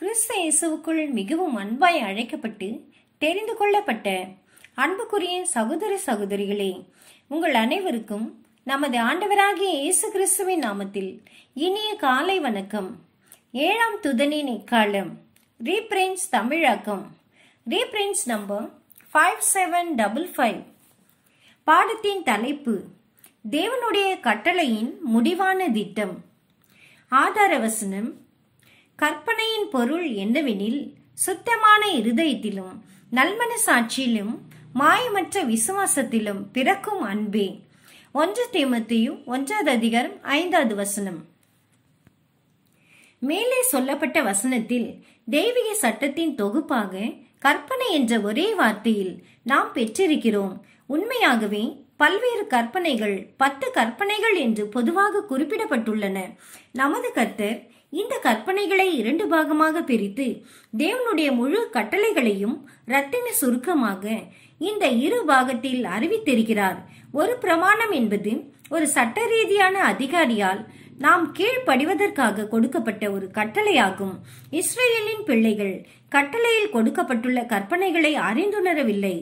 கிறிஸ்து இயேசுவுக்குள் மிகவும் அன்பாய் அழைக்கப்பட்டு தெரிந்து கொள்ளப்பட்ட அன்புக்குரிய சகோதர சகோதரிகளே உங்கள் அனைவருக்கும் நமது ஆண்டவராகிய இயேசு கிறிஸ்துவின் நாமத்தில் இனிய காலை வணக்கம் ஏழாம் துதனின் இக்காலம் ரீப்ரின்ஸ் தமிழாக்கம் ரீப்ரின்ஸ் number five seven double five பாடத்தின் தலைப்பு தேவனுடைய கட்டளையின் முடிவான திட்டம் ஆதார வசனம் கற்பனையின் பொருள் என்னவெனில் சுத்தமான இருதயத்திலும் நல்மனசாட்சியிலும் மாயமற்ற விசுவாசத்திலும் பிறக்கும் அன்பே ஒன்று தேமத்தையும் ஒன்றாவது அதிகாரம் ஐந்தாவது வசனம் மேலே சொல்லப்பட்ட வசனத்தில் தெய்வீக சட்டத்தின் தொகுப்பாக கற்பனை என்ற ஒரே வார்த்தையில் நாம் பெற்றிருக்கிறோம் உண்மையாகவே பல்வேறு கற்பனைகள் பத்து கற்பனைகள் என்று பொதுவாக குறிப்பிடப்பட்டுள்ளன நமது கர்த்தர் இந்த கற்பனைகளை இரண்டு பாகமாக பிரித்து தேவனுடைய முழு கட்டளைகளையும் ரத்தின சுருக்கமாக இந்த இரு பாகத்தில் அறிவித்திருக்கிறார் ஒரு பிரமாணம் என்பது ஒரு சட்ட ரீதியான அதிகாரியால் நாம் கீழ்ப்படிவதற்காக கொடுக்கப்பட்ட ஒரு கட்டளையாகும் இஸ்ரேலின் பிள்ளைகள் கட்டளையில் கொடுக்கப்பட்டுள்ள கற்பனைகளை அறிந்துணரவில்லை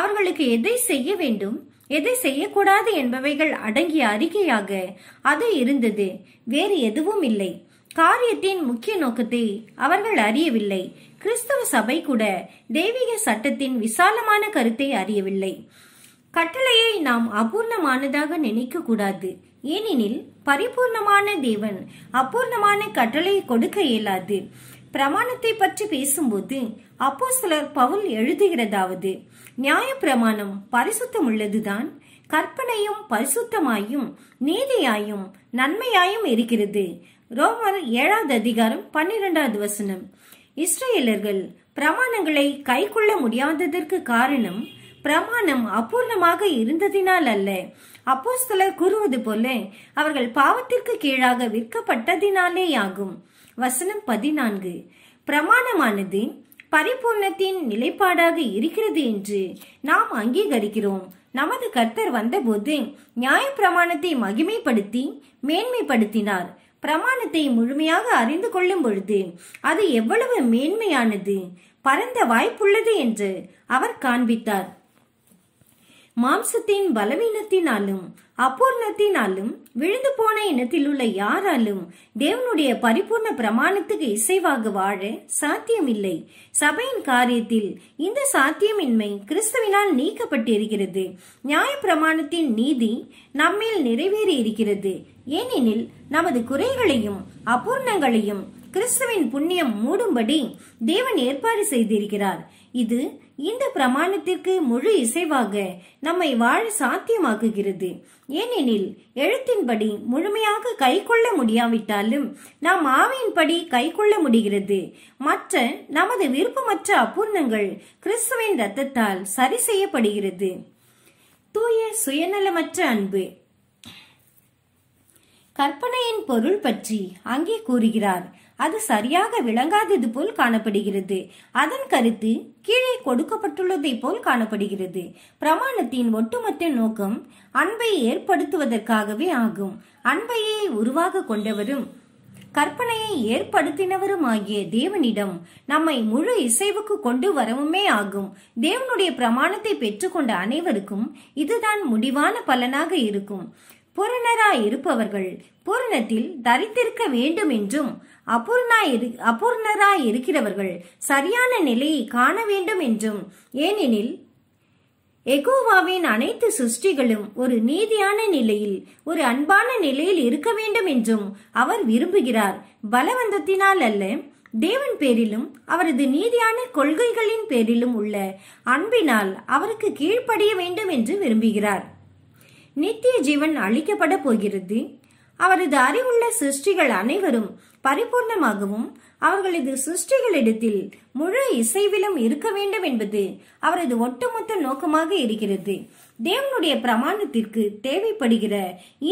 அவர்களுக்கு எதை செய்ய வேண்டும் எதை செய்யக்கூடாது என்பவைகள் அடங்கிய அறிக்கையாக அது இருந்தது வேறு எதுவும் இல்லை காரியத்தின் முக்கிய நோக்கத்தை அவர்கள் அறியவில்லை கிறிஸ்தவ சபை கூட தெய்வீக சட்டத்தின் விசாலமான கருத்தை அறியவில்லை கட்டளையை நாம் அபூர்ணமானதாக நினைக்க கூடாது ஏனெனில் பரிபூர்ணமான தேவன் அபூர்ணமான கட்டளை கொடுக்க இயலாது பிரமாணத்தை பற்றி பேசும்போது அப்போ சிலர் பவுல் எழுதுகிறதாவது நியாய பிரமாணம் பரிசுத்தம் உள்ளதுதான் கற்பனையும் பரிசுத்தமாயும் நீதியாயும் நன்மையாயும் இருக்கிறது ரோமர் ஏழாவது அதிகாரம் பன்னிரெண்டாவது வசனம் இஸ்ரேலர்கள் பிரமாணங்களை கை கொள்ள முடியாததற்கு காரணம் பிரமாணம் அபூர்ணமாக இருந்ததினால் அல்ல அப்போஸ்தலர் கூறுவது போல அவர்கள் பாவத்திற்கு கீழாக விற்கப்பட்டதினாலே ஆகும் வசனம் பதினான்கு பிரமாணமானது பரிபூர்ணத்தின் நிலைப்பாடாக இருக்கிறது என்று நாம் அங்கீகரிக்கிறோம் நமது கர்த்தர் வந்தபோது நியாய பிரமாணத்தை மகிமைப்படுத்தி மேன்மைப்படுத்தினார் பிரமாணத்தை முழுமையாக அறிந்து கொள்ளும் பொழுது அது எவ்வளவு மேன்மையானது பரந்த வாய்ப்புள்ளது என்று அவர் காண்பித்தார் மாம்சத்தின் பலவீனத்தினாலும் அப்பூர்ணத்தினாலும் விழுந்து போன இனத்தில் உள்ள யாராலும் தேவனுடைய பரிபூர்ண பிரமாணத்துக்கு இசைவாக வாழ சாத்தியமில்லை சபையின் காரியத்தில் இந்த சாத்தியமின்மை கிறிஸ்தவினால் நீக்கப்பட்டிருக்கிறது நியாய பிரமாணத்தின் நீதி நம்மில் நிறைவேறி இருக்கிறது ஏனெனில் நமது குறைகளையும் அபூர்ணங்களையும் கிறிஸ்துவின் புண்ணியம் மூடும்படி தேவன் ஏற்பாடு செய்திருக்கிறார் இது இந்த பிரமாணத்திற்கு முழு இசைவாக நம்மை வாழ சாத்தியமாக்குகிறது ஏனெனில் எழுத்தின்படி முழுமையாக கை கொள்ள முடியாவிட்டாலும் நாம் ஆவியின்படி கை கொள்ள முடிகிறது மற்ற நமது விருப்பமற்ற அபூர்ணங்கள் கிறிஸ்துவின் ரத்தத்தால் சரி செய்யப்படுகிறது தூய சுயநலமற்ற அன்பு கற்பனையின் பொருள் பற்றி அங்கே கூறுகிறார் அது சரியாக விளங்காதது போல் காணப்படுகிறது அதன் கருத்து கீழே கொடுக்கப்பட்டுள்ளதை போல் காணப்படுகிறது பிரமாணத்தின் ஒட்டுமொத்த நோக்கம் அன்பை ஏற்படுத்துவதற்காகவே ஆகும் அன்பையை உருவாக கொண்டவரும் கற்பனையை ஏற்படுத்தினவரும் ஆகிய தேவனிடம் நம்மை முழு இசைவுக்கு கொண்டு வரவுமே ஆகும் தேவனுடைய பிரமாணத்தை பெற்றுக்கொண்ட அனைவருக்கும் இதுதான் முடிவான பலனாக இருக்கும் பூரணராய் இருப்பவர்கள் பூரணத்தில் தரித்திருக்க வேண்டும் என்றும் அபூர்ணராய் இருக்கிறவர்கள் சரியான நிலையை காண வேண்டும் என்றும் ஏனெனில் எகோவாவின் அனைத்து சுஷ்டிகளும் ஒரு நீதியான நிலையில் ஒரு அன்பான நிலையில் இருக்க வேண்டும் என்றும் அவர் விரும்புகிறார் பலவந்தத்தினால் அல்ல தேவன் பேரிலும் அவரது நீதியான கொள்கைகளின் பேரிலும் உள்ள அன்பினால் அவருக்கு கீழ்ப்படிய வேண்டும் என்று விரும்புகிறார் நித்திய ஜீவன் அளிக்கப்பட போகிறது அவரது அறிவுள்ள சிருஷ்டிகள் அனைவரும் பரிபூர்ணமாகவும் அவர்களது சிருஷ்டிகளிடத்தில் முழு இசைவிலும் இருக்க வேண்டும் என்பது அவரது ஒட்டுமொத்த நோக்கமாக இருக்கிறது தேவனுடைய பிரமாணத்திற்கு தேவைப்படுகிற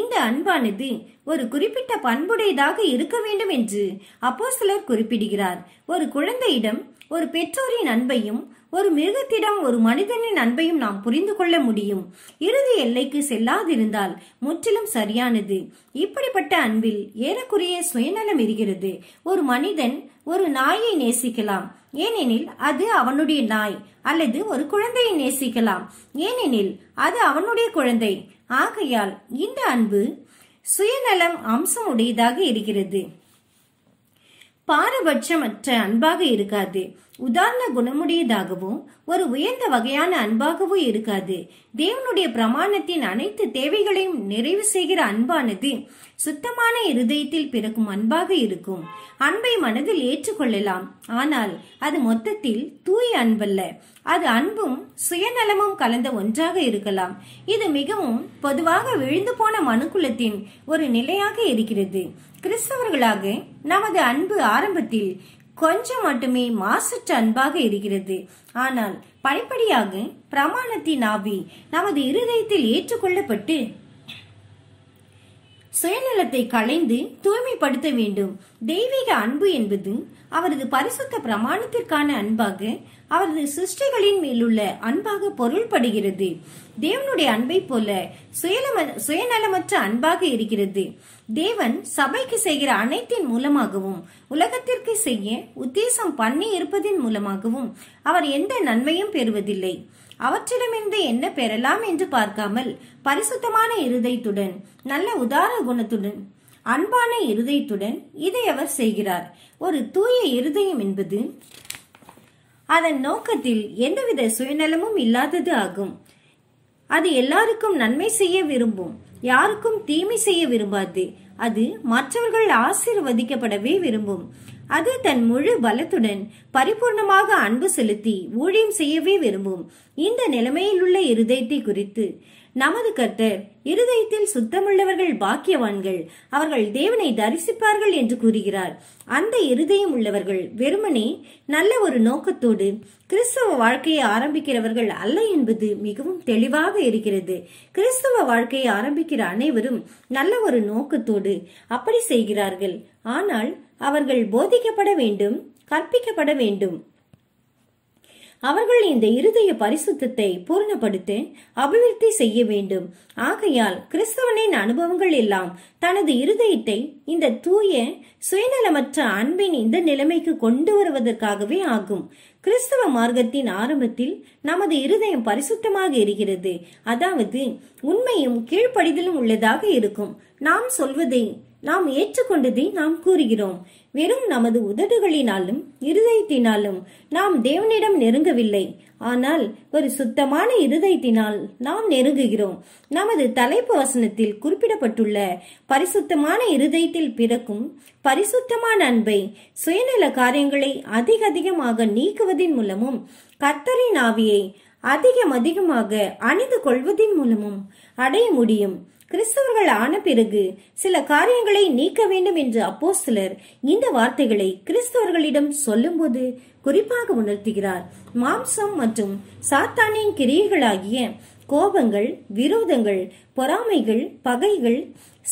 இந்த அன்பானது ஒரு குறிப்பிட்ட பண்புடையதாக இருக்க வேண்டும் என்று அப்போ சிலர் குறிப்பிடுகிறார் ஒரு குழந்தையிடம் ஒரு பெற்றோரின் அன்பையும் ஒரு மிருகத்திடம் ஒரு மனிதனின் அன்பையும் நாம் புரிந்து கொள்ள முடியும் இறுதி எல்லைக்கு செல்லாதிருந்தால் முற்றிலும் சரியானது இப்படிப்பட்ட அன்பில் ஏறக்குறைய சுயநலம் இருக்கிறது ஒரு மனிதன் ஒரு நாயை நேசிக்கலாம் ஏனெனில் அது அவனுடைய நாய் அல்லது ஒரு குழந்தையை நேசிக்கலாம் ஏனெனில் அது அவனுடைய குழந்தை ஆகையால் இந்த அன்பு சுயநலம் அம்சம் உடையதாக இருக்கிறது பாரபட்சமற்ற அன்பாக இருக்காது உதாரண குணமுடையதாகவும் ஒரு உயர்ந்த வகையான அன்பாகவும் இருக்காது தேவனுடைய பிரமாணத்தின் அனைத்து தேவைகளையும் நிறைவு செய்கிற அன்பானது சுத்தமான இருதயத்தில் பிறக்கும் அன்பாக இருக்கும் அன்பை மனதில் ஏற்றுக்கொள்ளலாம் ஆனால் அது மொத்தத்தில் தூய் அன்பல்ல அது அன்பும் சுயநலமும் கலந்த ஒன்றாக இருக்கலாம் இது மிகவும் பொதுவாக விழுந்து போன மனுக்குலத்தின் ஒரு நிலையாக இருக்கிறது கிறிஸ்தவர்களாக நமது அன்பு ஆரம்பத்தில் கொஞ்சம் மட்டுமே மாசற்ற அன்பாக இருக்கிறது ஆனால் படிப்படியாக பிரமாணத்தின் ஆவி நமது இருதயத்தில் ஏற்றுக்கொள்ளப்பட்டு சுயநலத்தை களைந்து தூய்மைப்படுத்த வேண்டும் தெய்வீக அன்பு என்பது அவரது பரிசுத்த பிரமாணத்திற்கான அன்பாக அவரது சிருஷ்டிகளின் மேலுள்ள அன்பாக பொருள்படுகிறது தேவனுடைய அன்பை போல சுயநலமற்ற அன்பாக இருக்கிறது தேவன் சபைக்கு செய்கிற அனைத்தின் மூலமாகவும் உலகத்திற்கு செய்ய உத்தேசம் பண்ணி இருப்பதின் மூலமாகவும் அவர் எந்த நன்மையும் பெறுவதில்லை அவற்றிடமிருந்து என்ன பெறலாம் என்று பார்க்காமல் பரிசுத்தமான இருதயத்துடன் நல்ல உதார குணத்துடன் அன்பான இருதயத்துடன் இதை அவர் செய்கிறார் ஒரு தூய இருதயம் என்பது அதன் நோக்கத்தில் எந்தவித சுயநலமும் இல்லாதது ஆகும் அது எல்லாருக்கும் நன்மை செய்ய விரும்பும் யாருக்கும் தீமை செய்ய விரும்பாது அது மற்றவர்கள் ஆசிர்வதிக்கப்படவே விரும்பும் அது தன் முழு பலத்துடன் பரிபூர்ணமாக அன்பு செலுத்தி ஊழியம் செய்யவே விரும்பும் இந்த நிலைமையில் உள்ள இருதயத்தை குறித்து நமது கர்த்தர் இருதயத்தில் சுத்தமுள்ளவர்கள் பாக்கியவான்கள் அவர்கள் தேவனை தரிசிப்பார்கள் என்று கூறுகிறார் அந்த இருதயம் உள்ளவர்கள் வெறுமனே நல்ல ஒரு நோக்கத்தோடு கிறிஸ்தவ வாழ்க்கையை ஆரம்பிக்கிறவர்கள் அல்ல என்பது மிகவும் தெளிவாக இருக்கிறது கிறிஸ்தவ வாழ்க்கையை ஆரம்பிக்கிற அனைவரும் நல்ல ஒரு நோக்கத்தோடு அப்படி செய்கிறார்கள் ஆனால் அவர்கள் போதிக்கப்பட வேண்டும் கற்பிக்கப்பட வேண்டும் அவர்கள் இந்த இருதய பரிசுத்தத்தை பூர்ணப்படுத்தி அபிவிருத்தி செய்ய வேண்டும் ஆகையால் கிறிஸ்தவனின் அனுபவங்கள் எல்லாம் தனது இருதயத்தை இந்த தூய சுயநலமற்ற அன்பின் இந்த நிலைமைக்கு கொண்டு வருவதற்காகவே ஆகும் கிறிஸ்தவ மார்க்கத்தின் ஆரம்பத்தில் நமது இருதயம் பரிசுத்தமாக இருக்கிறது அதாவது உண்மையும் கீழ்ப்படிதலும் உள்ளதாக இருக்கும் நாம் சொல்வதை நாம் ஏற்றுக்கொண்டதை நாம் கூறுகிறோம் வெறும் நமது உதடுகளினாலும் இருதயத்தினாலும் நாம் தேவனிடம் நெருங்கவில்லை ஆனால் ஒரு சுத்தமான இருதயத்தினால் நாம் நெருங்குகிறோம் நமது தலைப்பு வசனத்தில் குறிப்பிடப்பட்டுள்ள பரிசுத்தமான இருதயத்தில் பிறக்கும் பரிசுத்தமான அன்பை சுயநல காரியங்களை அதிக அதிகமாக நீக்குவதன் மூலமும் கர்த்தரின் ஆவியை அதிகம் அதிகமாக அணிந்து கொள்வதன் மூலமும் அடைய முடியும் கிறிஸ்தவர்கள் ஆன பிறகு சில காரியங்களை நீக்க வேண்டும் என்று அப்போ சிலர் இந்த வார்த்தைகளை கிறிஸ்தவர்களிடம் சொல்லும்போது குறிப்பாக உணர்த்துகிறார் மாம்சம் மற்றும் சாத்தானின் கிரியைகளாகிய கோபங்கள் விரோதங்கள் பொறாமைகள் பகைகள்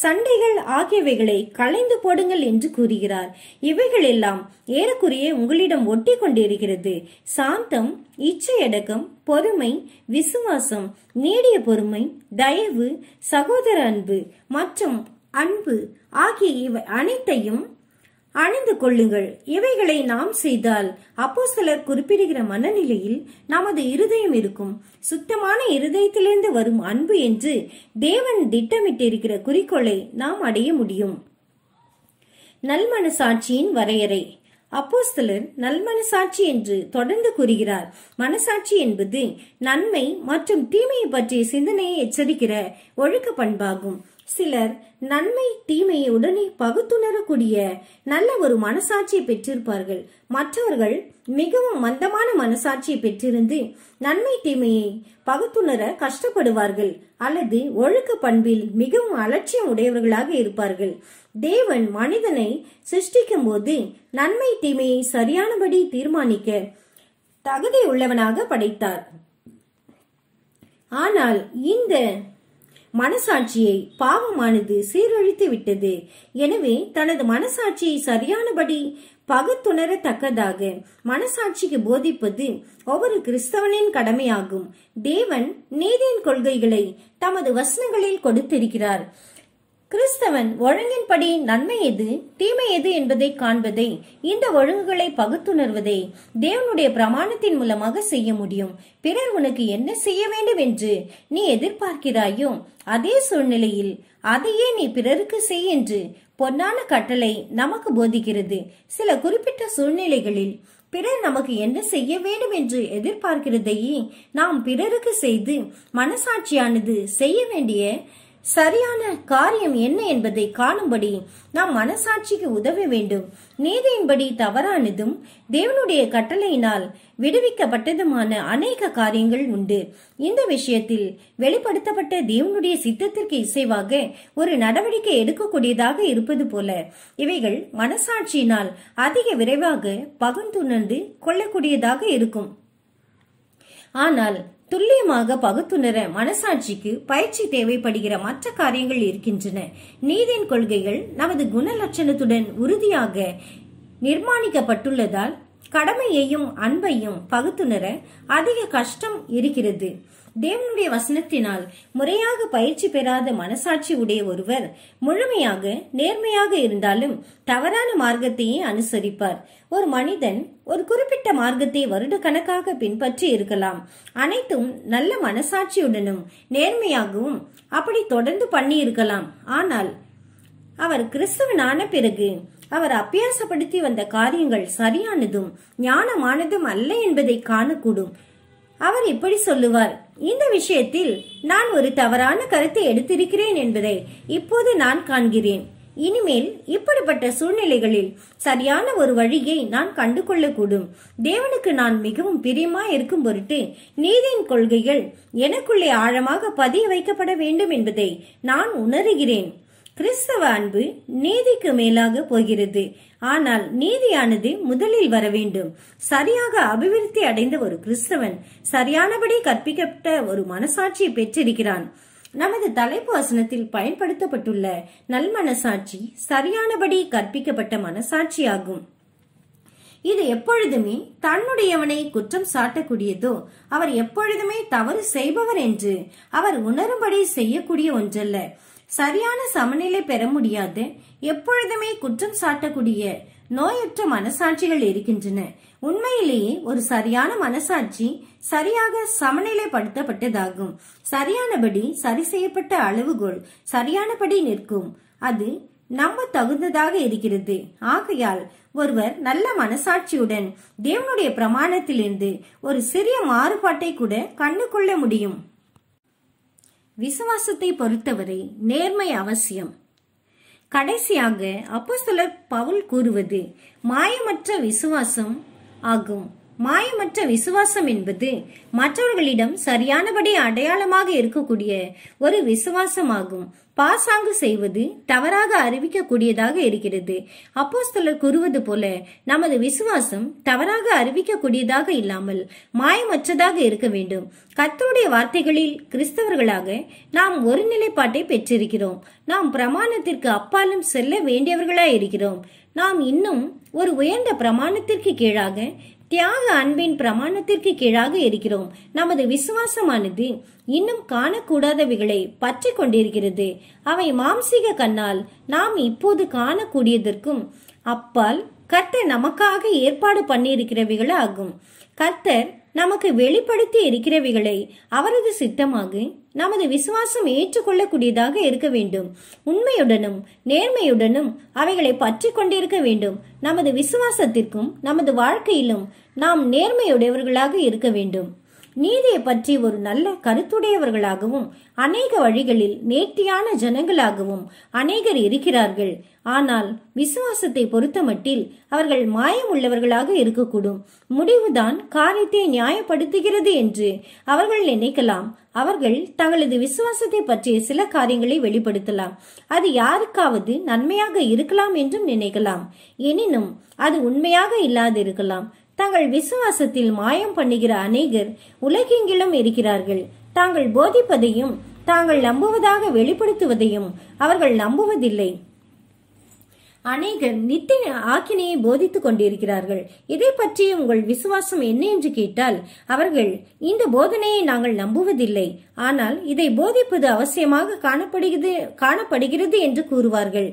சண்டைகள் ஆகியவைகளை களைந்து போடுங்கள் என்று கூறுகிறார் இவைகள் எல்லாம் ஏறக்குறைய உங்களிடம் ஒட்டி கொண்டிருக்கிறது சாந்தம் இச்சையடக்கம் பொறுமை விசுவாசம் நீடிய பொறுமை தயவு சகோதர அன்பு மற்றும் அன்பு ஆகிய இவை அனைத்தையும் அணிந்து கொள்ளுங்கள் இவைகளை நாம் செய்தால் அப்போ சிலர் குறிப்பிடுகிற மனநிலையில் நமது இருதயம் இருக்கும் சுத்தமான இருதயத்திலிருந்து வரும் அன்பு என்று தேவன் திட்டமிட்டிருக்கிற குறிக்கோளை நாம் அடைய முடியும் நல்மனசாட்சியின் வரையறை அப்போஸ்தலர் நல்மனசாட்சி என்று தொடர்ந்து கூறுகிறார் மனசாட்சி என்பது நன்மை மற்றும் தீமையை பற்றிய சிந்தனையை எச்சரிக்கிற ஒழுக்க பண்பாகும் சிலர் நன்மை தீமையை உடனே பகுத்துணரக்கூடிய நல்ல ஒரு மனசாட்சியை பெற்றிருப்பார்கள் மற்றவர்கள் மிகவும் மந்தமான மனசாட்சியை பெற்றிருந்து நன்மை தீமையை பகுத்துணர கஷ்டப்படுவார்கள் அல்லது ஒழுக்க பண்பில் மிகவும் அலட்சியம் உடையவர்களாக இருப்பார்கள் தேவன் மனிதனை சிருஷ்டிக்கும் போது நன்மை தீமையை சரியானபடி தீர்மானிக்க தகுதி உள்ளவனாக படைத்தார் ஆனால் இந்த மனசாட்சியை பாவமானது சீரழித்து விட்டது எனவே தனது மனசாட்சியை சரியானபடி பகுத்துணரத்தக்கதாக மனசாட்சிக்கு போதிப்பது ஒவ்வொரு கிறிஸ்தவனின் கடமையாகும் தேவன் நீதியின் கொள்கைகளை தமது வசனங்களில் கொடுத்திருக்கிறார் கிறிஸ்தவன் ஒழுங்கின்படி நன்மை எது தீமை எது என்பதை காண்பதை இந்த ஒழுங்குகளை பகுத்துணர்வதை தேவனுடைய பிரமாணத்தின் மூலமாக செய்ய முடியும் பிறர் உனக்கு என்ன செய்ய வேண்டும் என்று நீ எதிர்பார்க்கிறாயோ அதே சூழ்நிலையில் அதையே நீ பிறருக்கு செய் என்று பொன்னான கட்டளை நமக்கு போதிக்கிறது சில குறிப்பிட்ட சூழ்நிலைகளில் பிறர் நமக்கு என்ன செய்ய வேண்டும் என்று எதிர்பார்க்கிறதையே நாம் பிறருக்கு செய்து மனசாட்சியானது செய்ய வேண்டிய சரியான காரியம் என்ன என்பதை காணும்படி நாம் மனசாட்சிக்கு உதவ வேண்டும் நீதியின்படி தவறானதும் தேவனுடைய கட்டளையினால் விடுவிக்கப்பட்டதுமான அநேக காரியங்கள் உண்டு இந்த விஷயத்தில் வெளிப்படுத்தப்பட்ட தேவனுடைய சித்தத்திற்கு இசைவாக ஒரு நடவடிக்கை எடுக்கக்கூடியதாக இருப்பது போல இவைகள் மனசாட்சியினால் அதிக விரைவாக பகுந்துணர்ந்து கொள்ளக்கூடியதாக இருக்கும் ஆனால் துல்லியமாக பகுத்துணர மனசாட்சிக்கு பயிற்சி தேவைப்படுகிற மற்ற காரியங்கள் இருக்கின்றன நீதியின் கொள்கைகள் நமது குணலட்சணத்துடன் உறுதியாக நிர்மாணிக்கப்பட்டுள்ளதால் கடமையையும் அன்பையும் பகுத்துணர அதிக கஷ்டம் இருக்கிறது தேவனுடைய வசனத்தினால் முறையாக பயிற்சி பெறாத மனசாட்சி உடைய ஒருவர் முழுமையாக நேர்மையாக இருந்தாலும் தவறான மார்க்கத்தையே அனுசரிப்பார் ஒரு மனிதன் ஒரு குறிப்பிட்ட மார்க்கத்தை வருட கணக்காக பின்பற்றி இருக்கலாம் அனைத்தும் நல்ல மனசாட்சியுடனும் நேர்மையாகவும் அப்படி தொடர்ந்து பண்ணி இருக்கலாம் ஆனால் அவர் கிறிஸ்துவனான பிறகு அவர் அபியாசப்படுத்தி வந்த காரியங்கள் சரியானதும் ஞானமானதும் அல்ல என்பதை காணக்கூடும் அவர் இப்படி சொல்லுவார் இந்த விஷயத்தில் நான் ஒரு தவறான கருத்தை எடுத்திருக்கிறேன் என்பதை இப்போது நான் காண்கிறேன் இனிமேல் இப்படிப்பட்ட சூழ்நிலைகளில் சரியான ஒரு வழியை நான் கண்டு கொள்ளக்கூடும் தேவனுக்கு நான் மிகவும் பிரியமா இருக்கும் பொருட்டு நீதியின் கொள்கைகள் எனக்குள்ளே ஆழமாக பதிய வைக்கப்பட வேண்டும் என்பதை நான் உணர்கிறேன் கிறிஸ்தவ அன்பு நீதிக்கு மேலாக போகிறது ஆனால் நீதியானது முதலில் வர வேண்டும் சரியாக அபிவிருத்தி அடைந்த ஒரு கிறிஸ்தவன் சரியானபடி கற்பிக்கப்பட்ட ஒரு மனசாட்சியை பெற்றிருக்கிறான் நமது தலைப்பு வசனத்தில் பயன்படுத்தப்பட்டுள்ள நல்மனசாட்சி சரியானபடி கற்பிக்கப்பட்ட மனசாட்சி ஆகும் இது எப்பொழுதுமே தன்னுடையவனை குற்றம் சாட்டக்கூடியதோ அவர் எப்பொழுதுமே தவறு செய்பவர் என்று அவர் உணரும்படி செய்யக்கூடிய ஒன்றல்ல சரியான சமநிலை பெற முடியாது எப்பொழுதுமே குற்றம் சாட்டக்கூடிய நோயற்ற மனசாட்சிகள் இருக்கின்றன உண்மையிலேயே ஒரு சரியான மனசாட்சி சரியாக சமநிலைப்படுத்தப்பட்டதாகும் சரியானபடி சரி செய்யப்பட்ட அளவுகோல் சரியானபடி நிற்கும் அது நம்ப தகுந்ததாக இருக்கிறது ஆகையால் ஒருவர் நல்ல மனசாட்சியுடன் தேவனுடைய பிரமாணத்திலிருந்து ஒரு சிறிய மாறுபாட்டை கூட கண்டுகொள்ள முடியும் விசுவாசத்தை பொறுத்தவரை நேர்மை அவசியம் கடைசியாக சிலர் பவுல் கூறுவது மாயமற்ற விசுவாசம் ஆகும் மாயமற்ற விசுவாசம் என்பது மற்றவர்களிடம் சரியானபடி அடையாளமாக இருக்கக்கூடிய ஒரு விசுவாசமாகும் பாசாங்கு செய்வது தவறாக அறிவிக்கக்கூடியதாக இருக்கிறது அப்போஸ்தலர் கூறுவது போல நமது விசுவாசம் தவறாக அறிவிக்கக்கூடியதாக இல்லாமல் மாயமற்றதாக இருக்க வேண்டும் கத்தருடைய வார்த்தைகளில் கிறிஸ்தவர்களாக நாம் ஒரு நிலைப்பாட்டை பெற்றிருக்கிறோம் நாம் பிரமாணத்திற்கு அப்பாலும் செல்ல வேண்டியவர்களாய் இருக்கிறோம் நாம் இன்னும் ஒரு உயர்ந்த பிரமாணத்திற்கு கீழாக தியாக அன்பின் பிரமாணத்திற்கு கீழாக இருக்கிறோம் நமது விசுவாசமானது இன்னும் காணக்கூடாதவைகளை பற்றி கொண்டிருக்கிறது அவை மாம்சிக கண்ணால் நாம் இப்போது காணக்கூடியதற்கும் அப்பால் கர்த்தர் நமக்காக ஏற்பாடு பண்ணியிருக்கிறவைகள் ஆகும் கர்த்தர் நமக்கு வெளிப்படுத்தி இருக்கிறவைகளை அவரது சித்தமாக நமது விசுவாசம் ஏற்றுக்கொள்ளக்கூடியதாக இருக்க வேண்டும் உண்மையுடனும் நேர்மையுடனும் அவைகளை பற்றி கொண்டிருக்க வேண்டும் நமது விசுவாசத்திற்கும் நமது வாழ்க்கையிலும் நாம் நேர்மையுடையவர்களாக இருக்க வேண்டும் நீதியை பற்றி ஒரு நல்ல கருத்துடையவர்களாகவும் அநேக வழிகளில் நேர்த்தியான ஜனங்களாகவும் அநேகர் இருக்கிறார்கள் ஆனால் விசுவாசத்தை பொறுத்தமட்டில் அவர்கள் மாயம் உள்ளவர்களாக இருக்கக்கூடும் முடிவுதான் காரியத்தை நியாயப்படுத்துகிறது என்று அவர்கள் நினைக்கலாம் அவர்கள் தங்களது விசுவாசத்தை பற்றிய சில காரியங்களை வெளிப்படுத்தலாம் அது யாருக்காவது நன்மையாக இருக்கலாம் என்றும் நினைக்கலாம் எனினும் அது உண்மையாக இல்லாதிருக்கலாம் தங்கள் விசுவாசத்தில் மாயம் பண்ணுகிற அநேகர் உலகெங்கிலும் இருக்கிறார்கள் தாங்கள் போதிப்பதையும் தாங்கள் நம்புவதாக வெளிப்படுத்துவதையும் அவர்கள் நம்புவதில்லை அநேகர் நித்திய ஆக்கினையை போதித்துக் கொண்டிருக்கிறார்கள் இதை பற்றி உங்கள் விசுவாசம் என்ன என்று கேட்டால் அவர்கள் இந்த போதனையை நாங்கள் நம்புவதில்லை ஆனால் இதை போதிப்பது அவசியமாக காணப்படுகிறது காணப்படுகிறது என்று கூறுவார்கள்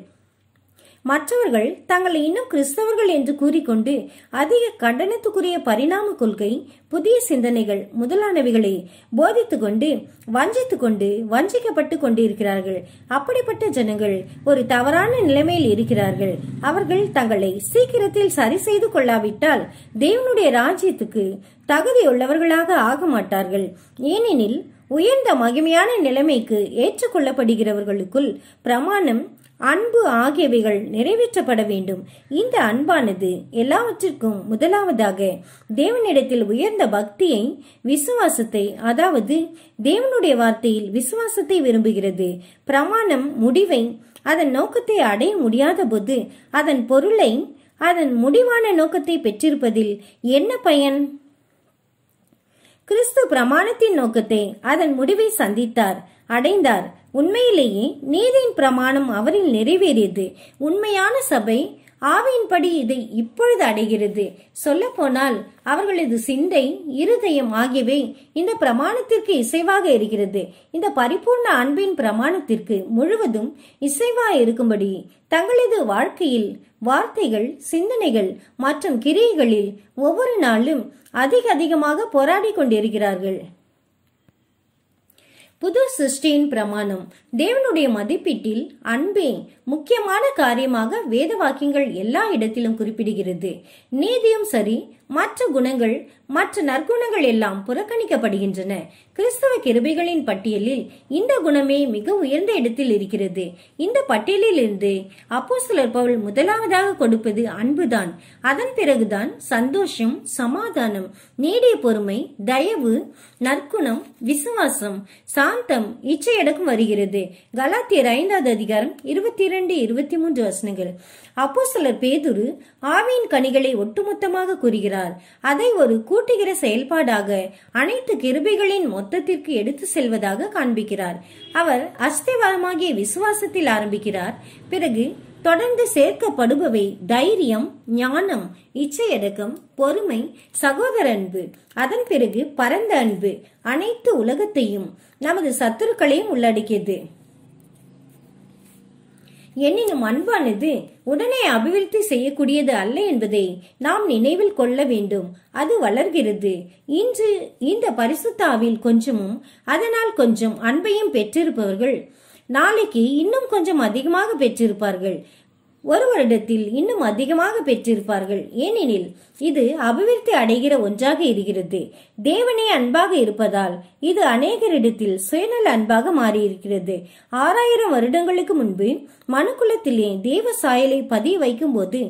மற்றவர்கள் தங்களை இன்னும் கிறிஸ்தவர்கள் என்று கூறிக்கொண்டு அதிக கண்டனத்துக்குரிய பரிணாம கொள்கை புதிய சிந்தனைகள் முதலானவைகளை போதித்துக் கொண்டு வஞ்சித்துக் கொண்டு வஞ்சிக்கப்பட்டுக் கொண்டிருக்கிறார்கள் அப்படிப்பட்ட ஜனங்கள் ஒரு தவறான நிலைமையில் இருக்கிறார்கள் அவர்கள் தங்களை சீக்கிரத்தில் சரி செய்து கொள்ளாவிட்டால் தேவனுடைய ராஜ்யத்துக்கு தகுதியுள்ளவர்களாக ஆக மாட்டார்கள் ஏனெனில் உயர்ந்த மகிமையான நிலைமைக்கு ஏற்றுக்கொள்ளப்படுகிறவர்களுக்குள் பிரமாணம் அன்பு ஆகியவைகள் நிறைவேற்றப்பட வேண்டும் இந்த அன்பானது எல்லாவற்றிற்கும் முதலாவதாக தேவனிடத்தில் உயர்ந்த பக்தியை விசுவாசத்தை அதாவது தேவனுடைய வார்த்தையில் விசுவாசத்தை விரும்புகிறது பிரமாணம் முடிவை அதன் நோக்கத்தை அடைய முடியாத போது அதன் பொருளை அதன் முடிவான நோக்கத்தை பெற்றிருப்பதில் என்ன பயன் கிறிஸ்து பிரமாணத்தின் நோக்கத்தை அதன் முடிவை சந்தித்தார் அடைந்தார் உண்மையிலேயே நீதியின் பிரமாணம் அவரில் நிறைவேறியது உண்மையான சபை ஆவியின்படி இதை இப்பொழுது அடைகிறது சொல்ல போனால் அவர்களது சிந்தை இருதயம் ஆகியவை இந்த பிரமாணத்திற்கு இசைவாக இருக்கிறது இந்த பரிபூர்ண அன்பின் பிரமாணத்திற்கு முழுவதும் இசைவாக இருக்கும்படி தங்களது வாழ்க்கையில் வார்த்தைகள் சிந்தனைகள் மற்றும் கிரியைகளில் ஒவ்வொரு நாளும் அதிக அதிகமாக போராடி கொண்டிருக்கிறார்கள் புது சிருஷ்டியின் பிரமாணம் தேவனுடைய மதிப்பீட்டில் அன்பே முக்கியமான காரியமாக வேத வாக்கியங்கள் எல்லா இடத்திலும் குறிப்பிடுகிறது நீதியும் சரி மற்ற குணங்கள் மற்ற நற்குணங்கள் எல்லாம் புறக்கணிக்கப்படுகின்றன கிறிஸ்தவ கிருபைகளின் பட்டியலில் இந்த குணமே மிக உயர்ந்த இடத்தில் இருக்கிறது இந்த பட்டியலில் இருந்து அப்போ சிலர் பவுல் முதலாவதாக கொடுப்பது அன்புதான் அதன் பிறகுதான் சந்தோஷம் சமாதானம் நீடிய பொறுமை தயவு நற்குணம் விசுவாசம் சாந்தம் இச்சையடக்கும் வருகிறது கலாத்தியர் ஐந்தாவது அதிகாரம் இருபத்தி இரண்டு பன்னிரண்டு இருபத்தி மூன்று வசனங்கள் அப்போ சிலர் பேதுரு ஆவியின் கனிகளை ஒட்டுமொத்தமாக கூறுகிறார் அதை ஒரு கூட்டுகிற செயல்பாடாக அனைத்து கிருபைகளின் மொத்தத்திற்கு எடுத்து செல்வதாக காண்பிக்கிறார் அவர் அஸ்திவாரமாகிய விசுவாசத்தில் ஆரம்பிக்கிறார் பிறகு தொடர்ந்து சேர்க்கப்படுபவை தைரியம் ஞானம் இச்சையடக்கம் பொறுமை சகோதர அன்பு அதன் பிறகு பரந்த அன்பு அனைத்து உலகத்தையும் நமது சத்துருக்களையும் உள்ளடக்கியது எனினும் அன்பானது உடனே அபிவிருத்தி செய்யக்கூடியது அல்ல என்பதை நாம் நினைவில் கொள்ள வேண்டும் அது வளர்கிறது இன்று இந்த பரிசுத்தாவில் கொஞ்சமும் அதனால் கொஞ்சம் அன்பையும் பெற்றிருப்பவர்கள் நாளைக்கு இன்னும் கொஞ்சம் அதிகமாக பெற்றிருப்பார்கள் ஒரு வருடத்தில் இன்னும் அதிகமாக பெற்றிருப்பார்கள் ஏனெனில் இது அபிவிருத்தி அடைகிற ஒன்றாக இருக்கிறது தேவனே அன்பாக இருப்பதால் இது அநேகரிடத்தில் சுயநல அன்பாக மாறியிருக்கிறது ஆறாயிரம் வருடங்களுக்கு முன்பு மனுக்குலத்திலே தேவ சாயலை பதிய வைக்கும் போது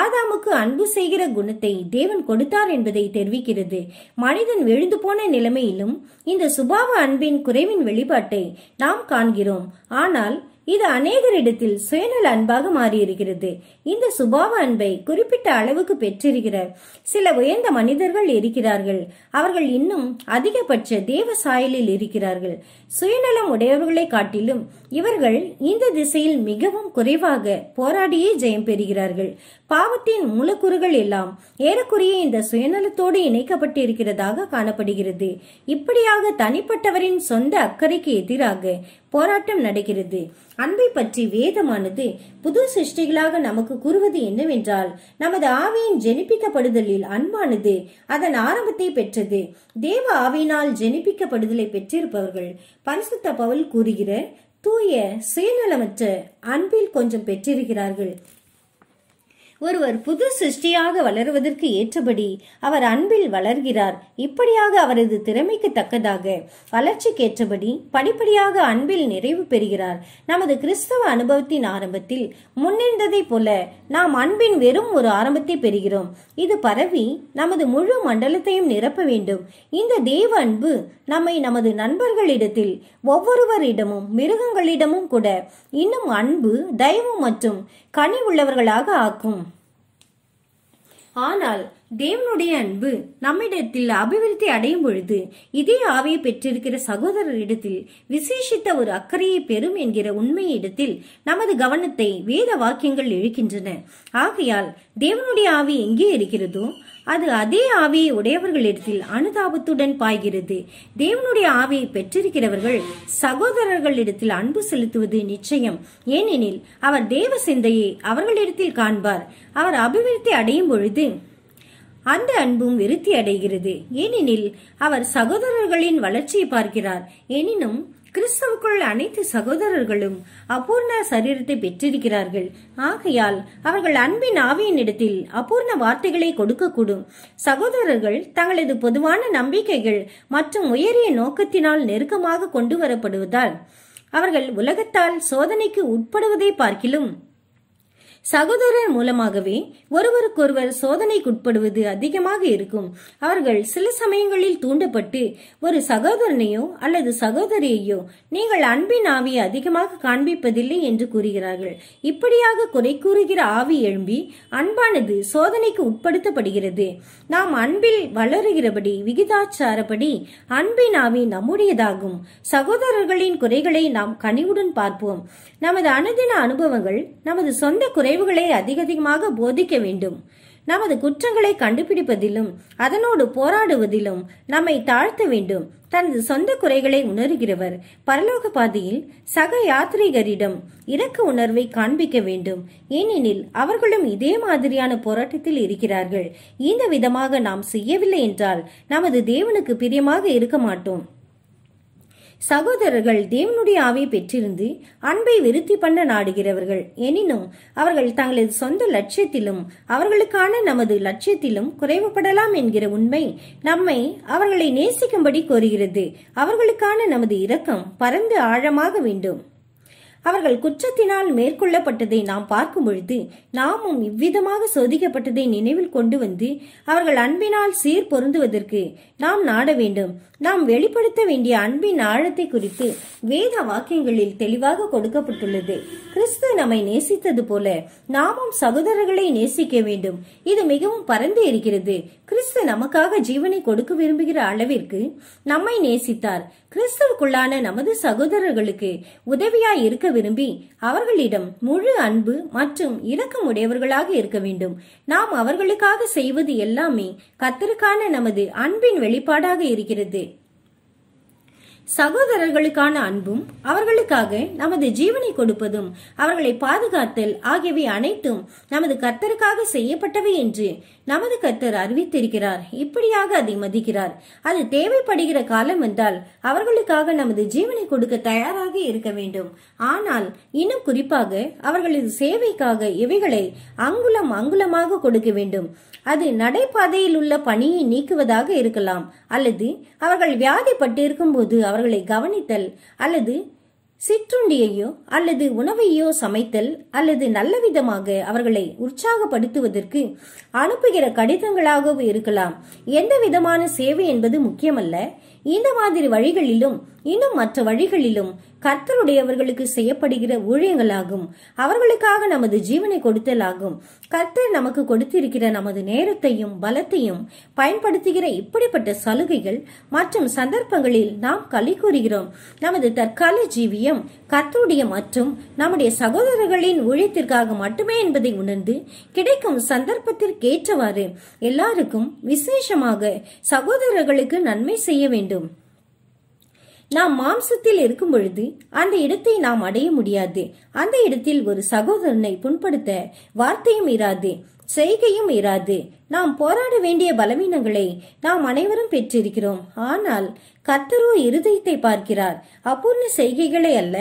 ஆதாமுக்கு அன்பு செய்கிற குணத்தை தேவன் கொடுத்தார் என்பதை தெரிவிக்கிறது மனிதன் விழுந்து போன நிலைமையிலும் இந்த சுபாவ அன்பின் குறைவின் வெளிப்பாட்டை நாம் காண்கிறோம் ஆனால் இது அநேகரிடத்தில் சுயநல அன்பாக மாறியிருக்கிறது இந்த சுபாவ அன்பை குறிப்பிட்ட அளவுக்கு பெற்றிருக்கிற சில உயர்ந்த மனிதர்கள் இருக்கிறார்கள் அவர்கள் இன்னும் அதிகபட்ச தேவ சாயலில் இருக்கிறார்கள் சுயநலம் உடையவர்களை காட்டிலும் இவர்கள் இந்த திசையில் மிகவும் குறைவாக போராடியே ஜெயம் பெறுகிறார்கள் பாவத்தின் மூலக்கூறுகள் எல்லாம் ஏறக்குறைய இந்த சுயநலத்தோடு இணைக்கப்பட்டு இருக்கிறதாக காணப்படுகிறது இப்படியாக தனிப்பட்டவரின் சொந்த அக்கறைக்கு எதிராக போராட்டம் நடக்கிறது அன்பை பற்றி வேதமானது புது சிருஷ்டிகளாக நமக்கு கூறுவது என்னவென்றால் நமது ஆவியின் ஜெனிப்பிக்கப்படுதலில் அன்பானது அதன் ஆரம்பத்தை பெற்றது தேவ ஆவியினால் ஜெனிப்பிக்கப்படுதலை பெற்றிருப்பவர்கள் பரிசுத்த பவுல் கூறுகிற தூய சுயநலமற்ற அன்பில் கொஞ்சம் பெற்றிருக்கிறார்கள் ஒருவர் புது சிருஷ்டியாக வளருவதற்கு ஏற்றபடி அவர் அன்பில் வளர்கிறார் இப்படியாக அவரது திறமைக்கு தக்கதாக வளர்ச்சிக்கேற்றபடி படிப்படியாக அன்பில் நிறைவு பெறுகிறார் நமது கிறிஸ்தவ அனுபவத்தின் ஆரம்பத்தில் முன்னின்றதை போல நாம் அன்பின் வெறும் ஒரு ஆரம்பத்தை பெறுகிறோம் இது பரவி நமது முழு மண்டலத்தையும் நிரப்ப வேண்டும் இந்த தேவ அன்பு நம்மை நமது நண்பர்களிடத்தில் ஒவ்வொருவரிடமும் மிருகங்களிடமும் கூட இன்னும் அன்பு தயவு மற்றும் கனி உள்ளவர்களாக ஆக்கும் ஆனால் தேவனுடைய அன்பு நம்மிடத்தில் அபிவிருத்தி அடையும் பொழுது இதே ஆவியை பெற்றிருக்கிற சகோதரரிடத்தில் விசேஷித்த ஒரு அக்கறையை பெறும் என்கிற உண்மை இடத்தில் நமது கவனத்தை வேத வாக்கியங்கள் இழுக்கின்றன ஆகையால் தேவனுடைய ஆவி எங்கே இருக்கிறதோ அது அதே ஆவியை உடையவர்களிடத்தில் அனுதாபத்துடன் பாய்கிறது தேவனுடைய ஆவியை பெற்றிருக்கிறவர்கள் சகோதரர்களிடத்தில் அன்பு செலுத்துவது நிச்சயம் ஏனெனில் அவர் தேவ சிந்தையை அவர்களிடத்தில் காண்பார் அவர் அபிவிருத்தி அடையும் பொழுது அந்த அன்பும் விருத்தி அடைகிறது ஏனெனில் அவர் சகோதரர்களின் வளர்ச்சியை பார்க்கிறார் எனினும் கிறிஸ்தவுக்குள் அனைத்து சகோதரர்களும் அபூர்ண சரீரத்தை பெற்றிருக்கிறார்கள் ஆகையால் அவர்கள் அன்பின் ஆவியின் இடத்தில் அபூர்ண வார்த்தைகளை கொடுக்கக்கூடும் சகோதரர்கள் தங்களது பொதுவான நம்பிக்கைகள் மற்றும் உயரிய நோக்கத்தினால் நெருக்கமாக கொண்டு வரப்படுவதால் அவர்கள் உலகத்தால் சோதனைக்கு உட்படுவதை பார்க்கிலும் சகோதரர் மூலமாகவே ஒருவருக்கொருவர் சோதனைக்குட்படுவது அதிகமாக இருக்கும் அவர்கள் சில சமயங்களில் தூண்டப்பட்டு ஒரு சகோதரனையோ அல்லது சகோதரியையோ நீங்கள் அன்பின் ஆவியை அதிகமாக காண்பிப்பதில்லை என்று கூறுகிறார்கள் இப்படியாக குறை கூறுகிற ஆவி எழும்பி அன்பானது சோதனைக்கு உட்படுத்தப்படுகிறது நாம் அன்பில் வளருகிறபடி விகிதாச்சாரப்படி அன்பின் ஆவி நம்முடையதாகும் சகோதரர்களின் குறைகளை நாம் கனிவுடன் பார்ப்போம் நமது அனுதின அனுபவங்கள் நமது சொந்த குறை விளைவுகளை அதிகதிகமாக போதிக்க வேண்டும் நமது குற்றங்களை கண்டுபிடிப்பதிலும் அதனோடு போராடுவதிலும் நம்மை தாழ்த்த வேண்டும் தனது சொந்த குறைகளை உணர்கிறவர் பரலோக பாதையில் சக யாத்ரீகரிடம் இரக்க உணர்வை காண்பிக்க வேண்டும் ஏனெனில் அவர்களும் இதே மாதிரியான போராட்டத்தில் இருக்கிறார்கள் இந்த விதமாக நாம் செய்யவில்லை என்றால் நமது தேவனுக்கு பிரியமாக இருக்க மாட்டோம் சகோதரர்கள் தேவனுடைய ஆவியை பெற்றிருந்து அன்பை விருத்தி பண்ண நாடுகிறவர்கள் எனினும் அவர்கள் தங்களது சொந்த லட்சியத்திலும் அவர்களுக்கான நமது லட்சியத்திலும் குறைவுபடலாம் என்கிற உண்மை நம்மை அவர்களை நேசிக்கும்படி கோருகிறது அவர்களுக்கான நமது இரக்கம் பரந்து ஆழமாக வேண்டும் அவர்கள் குற்றத்தினால் மேற்கொள்ளப்பட்டதை நாம் பார்க்கும் பொழுது நாமும் இவ்விதமாக சோதிக்கப்பட்டதை நினைவில் கொண்டு வந்து அவர்கள் அன்பினால் சீர் பொருந்துவதற்கு நாம் நாட வேண்டும் நாம் வெளிப்படுத்த வேண்டிய அன்பின் ஆழத்தை குறித்து வேத வாக்கியங்களில் தெளிவாக கொடுக்கப்பட்டுள்ளது கிறிஸ்து நம்மை நேசித்தது போல நாமும் சகோதரர்களை நேசிக்க வேண்டும் இது மிகவும் பரந்து இருக்கிறது கிறிஸ்து நமக்காக ஜீவனை கொடுக்க விரும்புகிற அளவிற்கு நம்மை நேசித்தார் கிறிஸ்துவுக்குள்ளான நமது சகோதரர்களுக்கு உதவியாய் இருக்க விரும்பி அவர்களிடம் முழு அன்பு மற்றும் இரக்கம் உடையவர்களாக இருக்க வேண்டும் நாம் அவர்களுக்காக செய்வது எல்லாமே கத்தருக்கான நமது அன்பின் வெளிப்பாடாக இருக்கிறது சகோதரர்களுக்கான அன்பும் அவர்களுக்காக நமது ஜீவனை கொடுப்பதும் அவர்களை பாதுகாத்தல் ஆகியவை அனைத்தும் நமது கர்த்தருக்காக செய்யப்பட்டவை என்று நமது கர்த்தர் அறிவித்திருக்கிறார் இப்படியாக அதை மதிக்கிறார் அது தேவைப்படுகிற காலம் வந்தால் அவர்களுக்காக நமது ஜீவனை கொடுக்க தயாராக இருக்க வேண்டும் ஆனால் இன்னும் குறிப்பாக அவர்களது சேவைக்காக இவைகளை அங்குலம் அங்குலமாக கொடுக்க வேண்டும் அது நடைபாதையில் உள்ள பணியை நீக்குவதாக இருக்கலாம் அல்லது அவர்கள் வியாதிப்பட்டிருக்கும் போது அவர்களை கவனித்தல் அல்லது சிற்றுண்டியையோ அல்லது உணவையோ சமைத்தல் அல்லது நல்லவிதமாக அவர்களை உற்சாகப்படுத்துவதற்கு அனுப்புகிற கடிதங்களாகவும் இருக்கலாம் எந்த விதமான சேவை என்பது முக்கியமல்ல இந்த மாதிரி வழிகளிலும் இன்னும் மற்ற வழிகளிலும் கர்த்தருடையவர்களுக்கு செய்யப்படுகிற ஊழியங்களாகும் அவர்களுக்காக நமது ஜீவனை கொடுத்தலாகும் கர்த்தர் நமக்கு கொடுத்திருக்கிற நமது நேரத்தையும் பலத்தையும் பயன்படுத்துகிற இப்படிப்பட்ட சலுகைகள் மற்றும் சந்தர்ப்பங்களில் நாம் களி கூறுகிறோம் நமது தற்கால ஜீவியம் கர்த்தருடைய மற்றும் நம்முடைய சகோதரர்களின் ஊழியத்திற்காக மட்டுமே என்பதை உணர்ந்து கிடைக்கும் சந்தர்ப்பத்திற்கேற்றவாறு எல்லாருக்கும் விசேஷமாக சகோதரர்களுக்கு நன்மை செய்ய வேண்டும் நாம் மாம்சத்தில் இருக்கும் பொழுது அந்த இடத்தை நாம் அடைய முடியாது அந்த இடத்தில் ஒரு சகோதரனை புண்படுத்த வார்த்தையும் இராது செய்கையும் இராது நாம் போராட வேண்டிய பலவீனங்களை நாம் அனைவரும் பெற்றிருக்கிறோம் ஆனால் கத்தரோ இருதயத்தை பார்க்கிறார் அப்பூர்ண செய்கைகளை அல்ல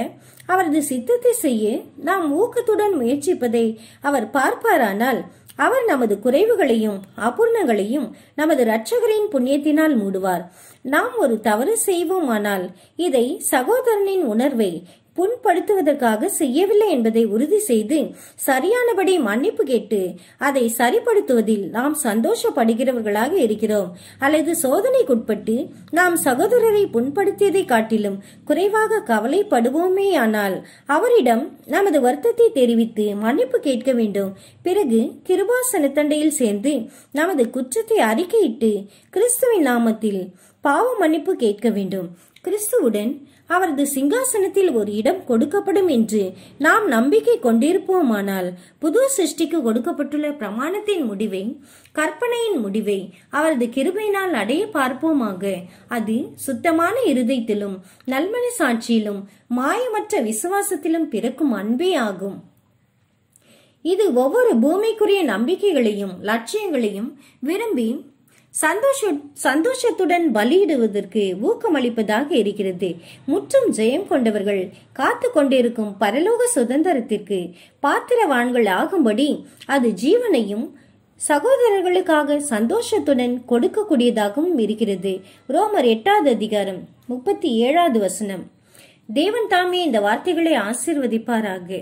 அவரது சித்தத்தை செய்ய நாம் ஊக்கத்துடன் முயற்சிப்பதை அவர் பார்ப்பாரானால் அவர் நமது குறைவுகளையும் அபூர்ணங்களையும் நமது இரட்சகரின் புண்ணியத்தினால் மூடுவார் நாம் ஒரு தவறு செய்வோமானால் இதை சகோதரனின் உணர்வை புண்படுத்துவதற்காக செய்யவில்லை என்பதை உறுதி செய்து சரியானபடி மன்னிப்பு கேட்டு அதை சரிப்படுத்துவதில் நாம் சந்தோஷப்படுகிறவர்களாக இருக்கிறோம் அல்லது சோதனைக்குட்பட்டு நாம் சகோதரரை புண்படுத்தியதை காட்டிலும் குறைவாக கவலைப்படுவோமே ஆனால் அவரிடம் நமது வருத்தத்தை தெரிவித்து மன்னிப்பு கேட்க வேண்டும் பிறகு கிருபாசன தண்டையில் சேர்ந்து நமது குற்றத்தை அறிக்கையிட்டு கிறிஸ்துவின் நாமத்தில் பாவ மன்னிப்பு கேட்க வேண்டும் கிறிஸ்துவுடன் அவரது சிங்காசனத்தில் ஒரு இடம் கொடுக்கப்படும் என்று நாம் நம்பிக்கை கொண்டிருப்போமானால் புது சிருஷ்டிக்கு கொடுக்கப்பட்டுள்ள பிரமாணத்தின் முடிவை கற்பனையின் முடிவை அவரது கிருபையினால் அடைய பார்ப்போமாக அது சுத்தமான இருதயத்திலும் நல்மணி சாட்சியிலும் மாயமற்ற விசுவாசத்திலும் பிறக்கும் அன்பே ஆகும் இது ஒவ்வொரு பூமிக்குரிய நம்பிக்கைகளையும் லட்சியங்களையும் விரும்பி சந்தோஷத்துடன் பலியிடுவதற்கு ஊக்கமளிப்பதாக இருக்கிறது முற்றும் ஜெயம் கொண்டவர்கள் காத்து கொண்டிருக்கும் பரலோக சுதந்திரத்திற்கு பாத்திரவான்கள் ஆகும்படி அது ஜீவனையும் சகோதரர்களுக்காக சந்தோஷத்துடன் கொடுக்கக்கூடியதாகவும் இருக்கிறது ரோமர் எட்டாவது அதிகாரம் முப்பத்தி ஏழாவது வசனம் தேவன் தாமே இந்த வார்த்தைகளை ஆசிர்வதிப்பாராக